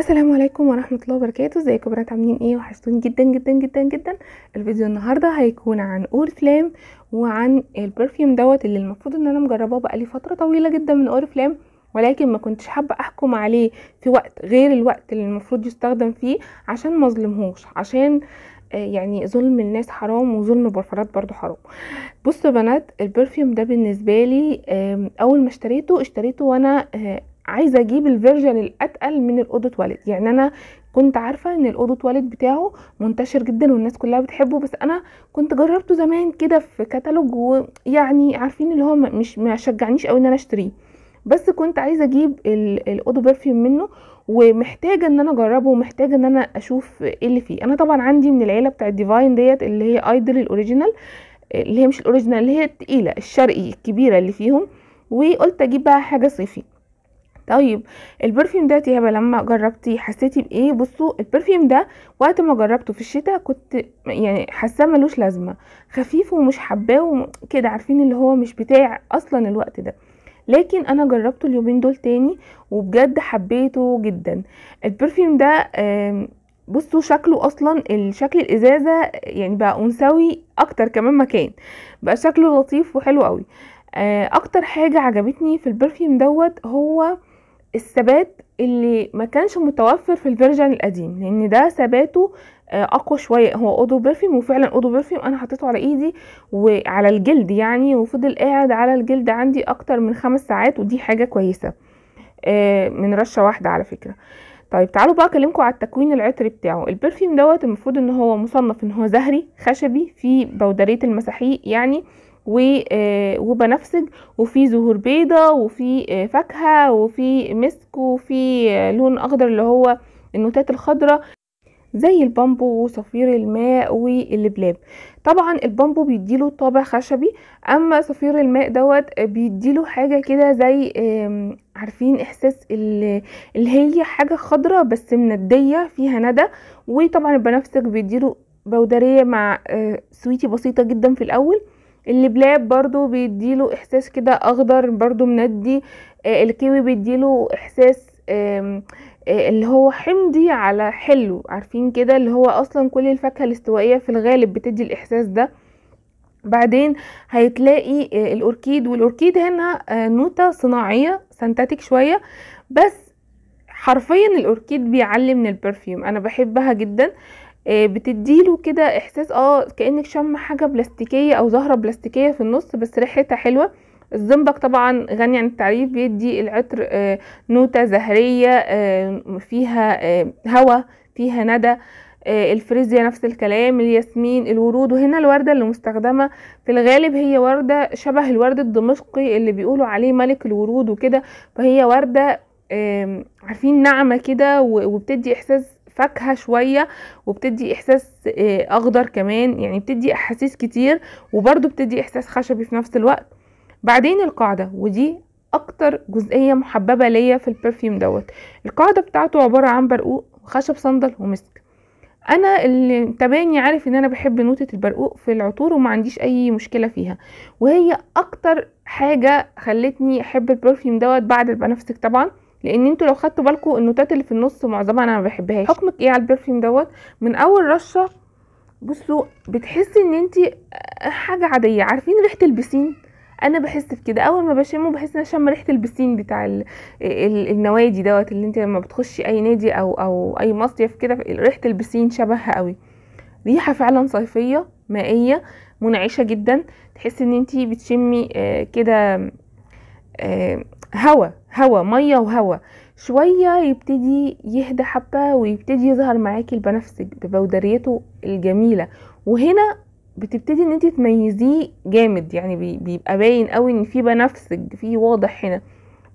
السلام عليكم ورحمة الله وبركاته ازيكم بنات عاملين ايه وحشتوني جدا جدا جدا جدا الفيديو النهاردة هيكون عن اوريفلام وعن البرفيوم دوت اللي المفروض ان انا مجرباه بقالي فترة طويلة جدا من اوريفلام ولكن ما كنتش حابة احكم عليه في وقت غير الوقت اللي المفروض يستخدم فيه عشان ما عشان آه، يعني ظلم الناس حرام وظلم البرفانات برضو حرام بصوا يا بنات البرفيوم ده بالنسبه لي اول ما اشتريته اشتريته وانا آه، عايزه اجيب الفيرجن الاتقل من الاوضه تواليت يعني انا كنت عارفه ان الاوضه تواليت بتاعه منتشر جدا والناس كلها بتحبه بس انا كنت جربته زمان كده في كتالوج ويعني عارفين اللي هو مش ما شجعنيش قوي ان انا اشتريه بس كنت عايزه اجيب الاوضه برفيوم منه ومحتاجه ان انا اجربه ومحتاجه ان انا اشوف ايه اللي فيه انا طبعا عندي من العيله بتاعه ديفاين ديت اللي هي ايدل الاوريجينال اللي هي مش الاوريجينال اللي هي التقيله الشرقي الكبيره اللي فيهم وقلت اجيب بقى حاجه صيفي طيب البرفيوم ده يابا لما جربتي حسيتي بايه بصوا البرفيوم ده وقت ما جربته في الشتاء كنت يعني حاساه ملوش لازمه خفيف ومش حباه وكده عارفين اللي هو مش بتاع اصلا الوقت ده لكن انا جربته اليومين دول تاني وبجد حبيته جدا البرفيوم ده بصوا شكله اصلا الشكل الازازه يعني بقى انثوي اكتر كمان مكان بقى شكله لطيف وحلو قوي آه، اكتر حاجه عجبتني في البرفيوم دوت هو الثبات اللي ما كانش متوفر في الفيرجن القديم لان ده ثباته آه، اقوى شويه هو اودو برفيوم وفعلا اودو برفيوم انا حطيته على ايدي وعلى الجلد يعني وفضل قاعد على الجلد عندي اكتر من خمس ساعات ودي حاجه كويسه آه، من رشه واحده على فكره طيب تعالوا بقى اكلمكم على التكوين العطري بتاعه البرفيوم دوت المفروض ان هو مصنف ان هو زهري خشبي في بودريه المساحيق يعني آه آه، وبنفسج وفي زهور بيضة وفي آه، فاكهة وفي مسك وفي آه، لون أخضر اللي هو النوتات الخضراء زي البامبو وصفير الماء واللبلاب طبعا البامبو بيديله طابع خشبي اما صفير الماء دوت بيديله حاجه كده زي عارفين احساس اللي هي حاجه خضرة بس منديه فيها ندى وطبعا البنفسج بيديله بودريه مع سويتي بسيطه جدا في الاول اللبلاب برضو بيديله احساس كده اخضر برضو مندي آه الكيوي بيديله احساس آه اللي هو حمضي على حلو عارفين كده اللي هو اصلا كل الفاكهه الاستوائيه في الغالب بتدي الاحساس ده بعدين هيتلاقي آه، الاوركيد والاوركيد هنا آه، نوتة صناعية سنتاتيك شوية بس حرفيا الاوركيد بيعلي من البرفيوم انا بحبها جدا آه، بتديله كده احساس اه كانك شم حاجه بلاستيكيه او زهره بلاستيكيه في النص بس ريحتها حلوه الزنبق طبعا غني عن التعريف بيدي العطر آه، نوتة زهرية آه، فيها هوا فيها ندى الفريزيا نفس الكلام الياسمين الورود وهنا الوردة اللي مستخدمة في الغالب هي وردة شبه الورد الدمشقي اللي بيقولوا عليه ملك الورود وكده فهي وردة عارفين ناعمة كده وبتدي إحساس فاكهه شويه وبتدي احساس آه، اخضر كمان يعني بتدي احاسيس كتير وبرضو بتدي احساس خشبي في نفس الوقت بعدين القاعده ودي اكتر جزئيه محببه ليا في البرفيوم دوت القاعده بتاعته عباره عن برقوق وخشب صندل ومسك انا اللي تباني عارف ان انا بحب نوتة البرقوق في العطور وما عنديش اي مشكله فيها وهي اكتر حاجه خلتني احب البرفيوم دوت بعد البنفسك طبعا لان انتوا لو خدتوا بالكم النوتات اللي في النص معظمها انا ما بحبهاش حكمك ايه على البرفيوم دوت من اول رشه بصوا بتحسي ان انت حاجه عاديه عارفين ريحه البسين انا بحس بكده اول ما بشمه بحس ان انا شم ريحه البسين بتاع ال ال النوادي دوت اللي انت لما بتخشي اي نادي او او اي مصيف كده ريحه البسين شبهها قوي ريحه فعلا صيفيه مائيه منعشه جدا تحسي ان انت بتشمي آه، كده آه، هوا هوا ميه وهوا شويه يبتدي يهدى حبه ويبتدي يظهر معاكي البنفسج ببودريته الجميله وهنا بتبتدي ان انت تميزيه جامد يعني بيبقى باين قوي ان في بنفسج في واضح هنا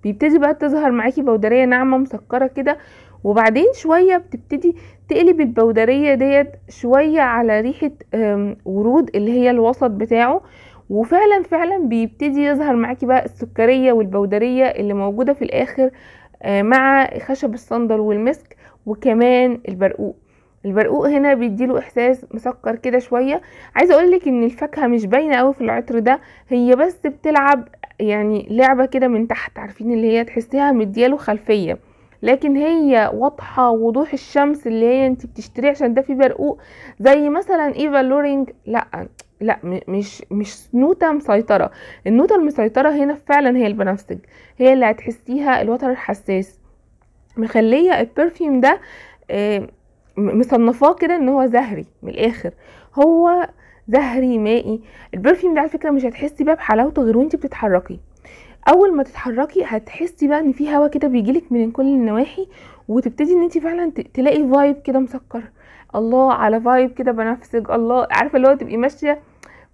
بيبتدي بقى تظهر معاكي بودريه ناعمه مسكره كده وبعدين شويه بتبتدي تقلب البودريه ديت شويه على ريحه ورود اللي هي الوسط بتاعه وفعلا فعلا بيبتدي يظهر معاكي بقى السكريه والبودريه اللي موجوده في الاخر آه، مع خشب الصندل والمسك وكمان البرقوق البرقوق هنا بيديله احساس مسكر كده شويه عايزه اقولك ان الفاكهه مش باينه قوي في العطر ده هي بس بتلعب يعني لعبه كده من تحت عارفين اللي هي تحسيها مدياله خلفيه لكن هي واضحه وضوح الشمس اللي هي انت بتشتريه عشان ده فيه برقوق زي مثلا ايفا لورينج لا لا مش مش نوتة مسيطرة النوتة المسيطرة هنا فعلا هي البنفسج هي اللي هتحسيها الوتر الحساس مخلية البرفيوم ده آه، مصنفاه كده ان هو زهري من الاخر هو زهري مائي البرفيوم ده على فكرة مش هتحسي بقى بحلاوته غير وانت بتتحركي اول ما تتحركي هتحسي بقى ان في هوا كده بيجيلك من كل النواحي وتبتدي ان انت فعلا تلاقي فايب كده مسكر الله على فايب كده بنفسج الله عارفه اللي هو تبقي ماشيه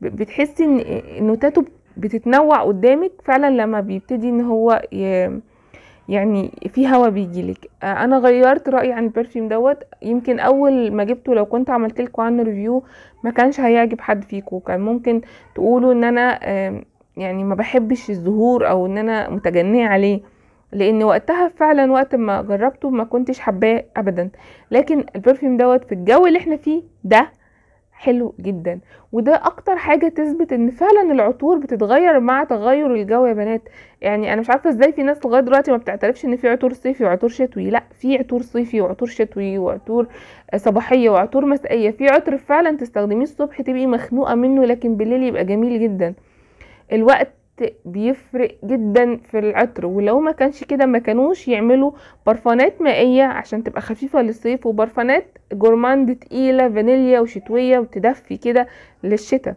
بتحسي ان نوتاته بتتنوع قدامك فعلا لما بيبتدي ان هو يعني في هوا بيجيلك آه، انا غيرت رايي عن البرفيوم دوت يمكن اول ما جبته لو كنت عملت لكم عنه ريفيو ما كانش هيعجب حد فيكم كان ممكن تقولوا ان انا يعني ما بحبش الزهور او ان انا متجنيه عليه لان وقتها فعلا وقت ما جربته ما كنتش حباه ابدا لكن البرفيوم دوت في الجو اللي احنا فيه ده حلو جدا وده اكتر حاجه تثبت ان فعلا العطور بتتغير مع تغير الجو يا بنات يعني انا مش عارفه ازاي في ناس لغايه دلوقتي ما بتعترفش ان في عطور صيفي وعطور شتوي لا في عطور صيفي وعطور شتوي وعطور صباحيه وعطور مسائيه في عطر فعلا تستخدميه الصبح تبقي مخنوقه منه لكن بالليل يبقى جميل جدا الوقت بيفرق جدا في العطر ولو ما كانش كده ما كانوش يعملوا برفانات مائية عشان تبقى خفيفة للصيف وبرفانات جورماند تقيلة فانيليا وشتوية وتدفي كده للشتاء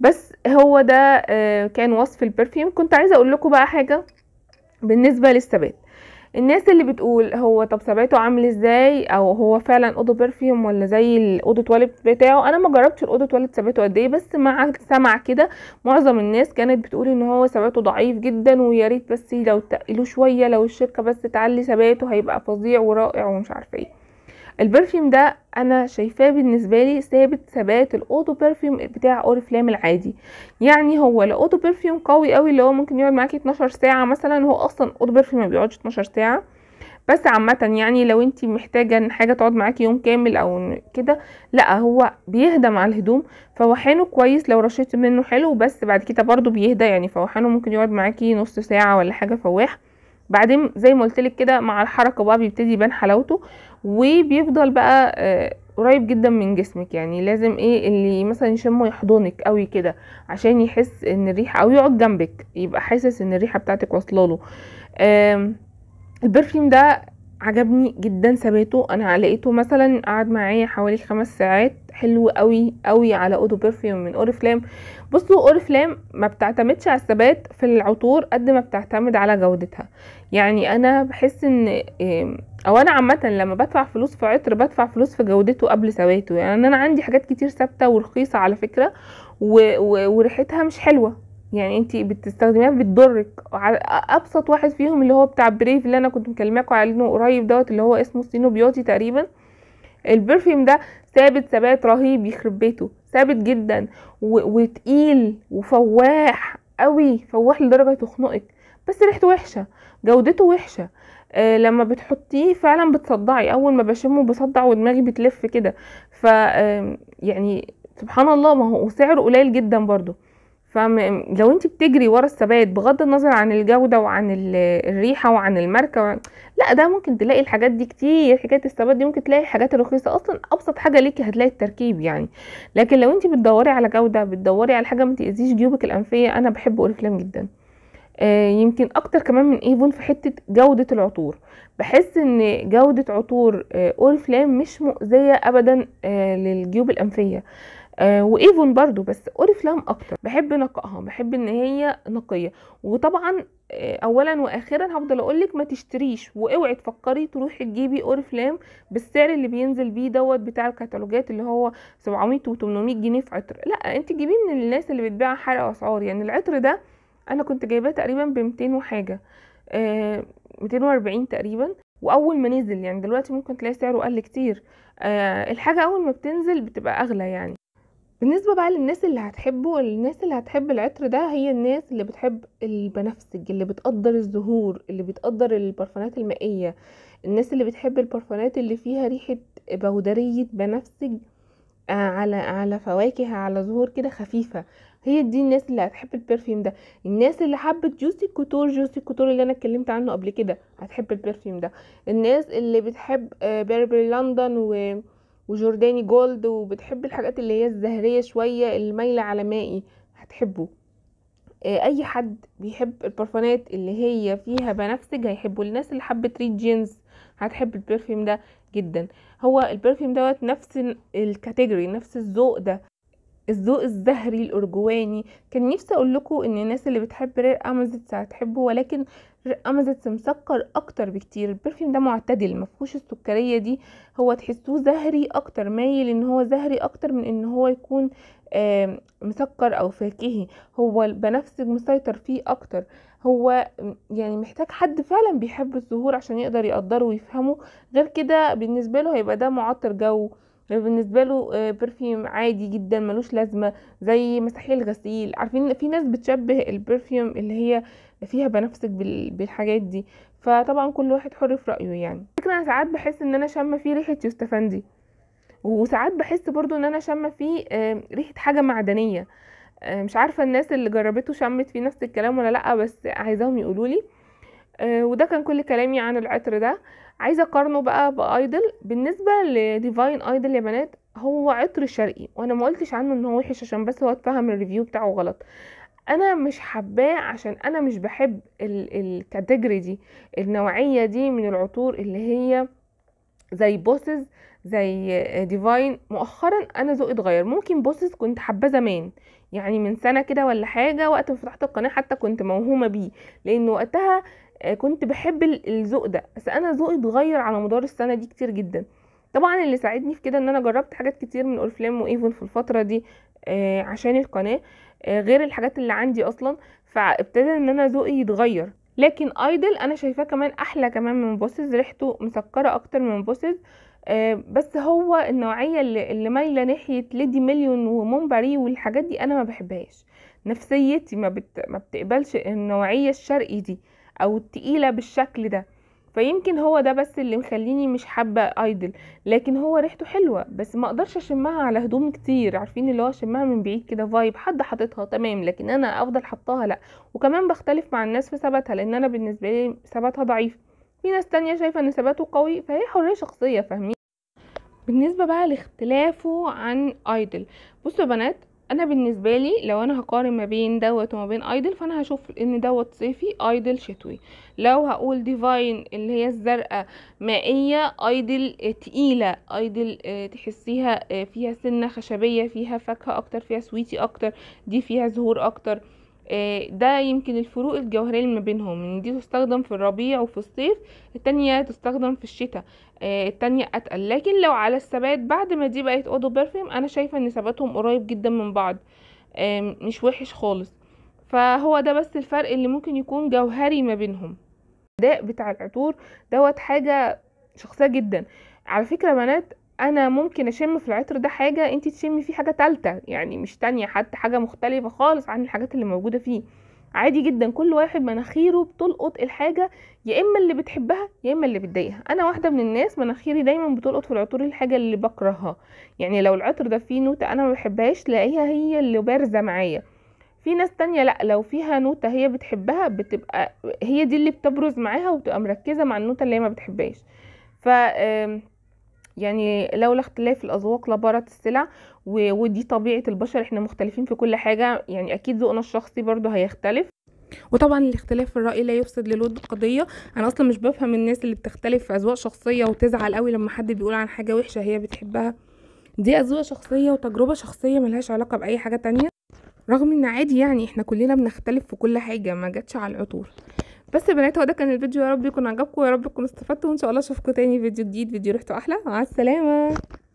بس هو ده آه، كان وصف البرفيوم كنت عايزة اقول لكم بقى حاجة بالنسبة للثبات الناس اللي بتقول هو طب ثباته عامل ازاي او هو فعلا اوضه برفيوم ولا زي الاوضه تواليت بتاعه انا ما جربتش الاوضه تواليت ثباته قد ايه بس مع سمع كده معظم الناس كانت بتقول ان هو ثباته ضعيف جدا ويا ريت بس لو تقلوه شويه لو الشركه بس تعلي ثباته هيبقى فظيع ورائع ومش عارفه ايه البرفيوم ده انا شايفاه بالنسبه لي ثابت ثبات الاوتو برفيوم بتاع اوريفلام العادي يعني هو لا اوتو برفيوم قوي قوي اللي هو ممكن يقعد معاكي 12 ساعه مثلا هو اصلا اوتو برفيوم ما بيقعدش 12 ساعه بس عامة يعني لو انت محتاجة ان حاجة تقعد معاكي يوم كامل او كده لا هو بيهدى مع الهدوم فوحانه كويس لو رشيت منه حلو بس بعد كده برضو بيهدى يعني فوحانه ممكن يقعد معاكي نص ساعة ولا حاجة فواح بعدين زي ما قلت لك كده مع الحركه بقى بيبتدي يبان حلاوته وبيفضل بقى آه، قريب جدا من جسمك يعني لازم ايه اللي مثلا يشمه يحضنك قوي كده عشان يحس ان الريحه او يقعد جنبك يبقى حاسس ان الريحه بتاعتك واصله له البرفيوم ده عجبني جدا ثباته انا لقيته مثلا قعد معايا حوالي خمس ساعات حلو قوي قوي على اودو برفيوم من اوريفلام بصوا اوريفلام ما بتعتمدش على الثبات في العطور قد ما بتعتمد على جودتها يعني انا بحس ان او انا عامه لما بدفع فلوس في عطر بدفع فلوس في جودته قبل ثباته يعني انا عندي حاجات كتير ثابته ورخيصه على فكره وريحتها مش حلوه يعني انت بتستخدميها بتضرك ابسط واحد فيهم اللي هو بتاع بريف اللي انا كنت مكلماكوا عنه قريب دوت اللي هو اسمه سينو بيوتي تقريبا البرفيوم ده ثابت ثبات رهيب يخرب بيته ثابت جدا وتقيل وفواح قوي فواح لدرجه تخنقك بس ريحته وحشه جودته وحشه آه لما بتحطيه فعلا بتصدعي اول ما بشمه بصدع ودماغي بتلف كده ف يعني سبحان الله ما هو سعره قليل جدا برضو فلو انت بتجري ورا الثبات بغض النظر عن الجوده وعن الريحه وعن الماركه لا ده ممكن تلاقي الحاجات دي كتير حكايه الثبات دي ممكن تلاقي الحاجات الرخيصه اصلا ابسط حاجه ليكي هتلاقي التركيب يعني لكن لو انت بتدوري على جوده بتدوري على حاجه ما تاذيش جيوبك الانفيه انا بحب اوريفلام جدا آه يمكن اكتر كمان من ايفون في حته جوده العطور بحس ان جوده عطور آه اوريفلام مش مؤذيه ابدا آه للجيوب الانفيه آه آه، وايفون برضو بس اوريفلام اكتر بحب نقائها بحب ان هي نقيه وطبعا آه، اولا واخيرا هفضل اقول لك ما تشتريش واوعي تفكري تروحي تجيبي اوريفلام بالسعر اللي بينزل بيه دوت بتاع الكتالوجات اللي هو 700 و800 جنيه في عطر لا انت جيبيه من الناس اللي بتبيع حرق اسعار يعني العطر ده انا كنت جايباه تقريبا ب 200 وحاجه آه 240 تقريبا واول ما نزل يعني دلوقتي ممكن تلاقي سعره قل كتير أه الحاجه اول ما بتنزل بتبقى اغلى يعني بالنسبة بقى للناس اللي هتحبه الناس اللي هتحب العطر ده هي الناس اللي بتحب البنفسج اللي بتقدر الزهور اللي بتقدر البرفانات المائية الناس اللي بتحب البرفانات اللي فيها ريحة بودرية بنفسج آه، على على فواكه على زهور كده خفيفة هي دي الناس اللي هتحب البرفيوم ده الناس اللي حبت جوسي كوتور جوسي كوتور اللي انا اتكلمت عنه قبل كده هتحب البرفيوم ده الناس اللي بتحب بيربري آه، لندن و وجورداني جولد وبتحب الحاجات اللي هي الزهريه شويه المايله على مائي هتحبه آه، اي حد بيحب البرفانات اللي هي فيها بنفسج هيحبه الناس اللي حبت ريد جينز هتحب البرفيوم ده جدا هو البرفيوم دوت نفس الكاتيجوري نفس الذوق ده الذوق الزهري الأرجواني كان نفسي أقول لكم إن الناس اللي بتحب رير أمازيتس هتحبه ولكن رير أمازيتس مسكر أكتر بكتير البرفيوم ده معتدل مفهوش السكرية دي هو تحسوه زهري أكتر مايل إن هو زهري أكتر من إن هو يكون مسكر أو فاكهي هو البنفسج مسيطر فيه أكتر هو يعني محتاج حد فعلا بيحب الزهور عشان يقدر يقدره ويفهمه غير كده بالنسبة له هيبقى ده معطر جو بالنسبه له برفيوم آه، عادي جدا ملوش لازمه زي مساحيق الغسيل عارفين في ناس بتشبه البرفيوم اللي هي فيها بنفسك بالحاجات دي فطبعا كل واحد حر في رايه يعني فكره انا ساعات بحس ان انا شامه فيه ريحه يوستفندي وساعات بحس برضو ان انا شامه فيه آه، ريحه حاجه معدنيه آه، مش عارفه الناس اللي جربته شمت فيه نفس الكلام ولا لا بس عايزاهم يقولولي وده كان كل كلامي عن العطر ده عايزه اقارنه بقى بايدل بالنسبه لديفاين ايدل يا بنات هو عطر شرقي وانا ما قلتش عنه ان هو وحش عشان بس هو اتفهم الريفيو بتاعه غلط انا مش حباه عشان انا مش بحب الكاتيجوري دي النوعيه دي من العطور اللي هي زي بوسز زي ديفاين مؤخرا انا ذوقي اتغير ممكن بوسز كنت حباه زمان يعني من سنه كده ولا حاجه وقت ما فتحت القناه حتى كنت موهومه بيه لان وقتها آه، كنت بحب الذوق ده بس انا ذوقي اتغير على مدار السنه دي كتير جدا طبعا اللي ساعدني في كده ان انا جربت حاجات كتير من اورفلام وايفون في الفتره دي آه، عشان القناه آه، غير الحاجات اللي عندي اصلا فابتدى ان انا ذوقي يتغير لكن ايدل انا شايفاه كمان احلى كمان من بوسز ريحته مسكره اكتر من بوسز بس هو النوعيه اللي مايله ناحيه ليدي مليون ومونباري والحاجات دي انا ما بحبهاش نفسيتي ما, بت... ما بتقبلش النوعيه الشرقي دي او التقيله بالشكل ده فيمكن هو ده بس اللي مخليني مش حابه ايدل لكن هو ريحته حلوه بس ما اقدرش اشمها على هدوم كتير عارفين اللي هو اشمها من بعيد كده فايب حد حاططها تمام لكن انا افضل حطاها لا وكمان بختلف مع الناس في ثباتها لان انا بالنسبه لي ثباتها ضعيف في ناس تانية شايفه ان ثباته قوي فهي حريه شخصيه فاهمين بالنسبه بقى لاختلافه عن ايدل بصوا يا بنات انا بالنسبه لي لو انا هقارن ما بين دوت وما بين ايدل فانا هشوف ان دوت صيفي ايدل شتوي لو هقول ديفاين اللي هي الزرقاء مائيه ايدل تقيله ايدل آه، تحسيها آه، فيها سنه خشبيه فيها فاكهه اكتر فيها سويتي اكتر دي فيها زهور اكتر آه، ده يمكن الفروق الجوهرية اللي ما بينهم ان دي تستخدم في الربيع وفي الصيف التانية تستخدم في الشتاء آه، التانية اتقل لكن لو على الثبات بعد ما دي بقت اودو برفيوم انا شايفة ان ثباتهم قريب جدا من بعض آه، مش وحش خالص فهو ده بس الفرق اللي ممكن يكون جوهري ما بينهم الاداء بتاع العطور دوت حاجة شخصية جدا على فكرة بنات انا ممكن اشم في العطر ده حاجه انت تشمي فيه حاجه تالته يعني مش تانية حتى حاجه مختلفه خالص عن الحاجات اللي موجوده فيه عادي جدا كل واحد مناخيره بتلقط الحاجه يا اما اللي بتحبها يا اما اللي بتضايقها انا واحده من الناس مناخيري دايما بتلقط في العطور الحاجه اللي بكرهها يعني لو العطر ده فيه نوتة انا ما بحبهاش لاقيها هي اللي بارزه معايا في ناس تانية لا لو فيها نوتة هي بتحبها بتبقى هي دي اللي بتبرز معاها وبتبقى مركزة مع النوتة اللي هي ما بتحبهاش ف يعني لولا اختلاف الاذواق لبارت السلع ودي طبيعه البشر احنا مختلفين في كل حاجه يعني اكيد ذوقنا الشخصي برضو هيختلف وطبعا الاختلاف في الراي لا يفسد للود قضيه انا اصلا مش بفهم الناس اللي بتختلف في اذواق شخصيه وتزعل قوي لما حد بيقول عن حاجه وحشه هي بتحبها دي اذواق شخصيه وتجربه شخصيه ملهاش علاقه باي حاجه تانية رغم ان عادي يعني احنا كلنا بنختلف في كل حاجه ما جاتش على العطور بس يا بنات هو ده كان الفيديو يا رب يكون عجبكم يا رب تكونوا استفدتوا وان شاء الله اشوفكم تاني فيديو جديد فيديو ريحته احلى مع السلامه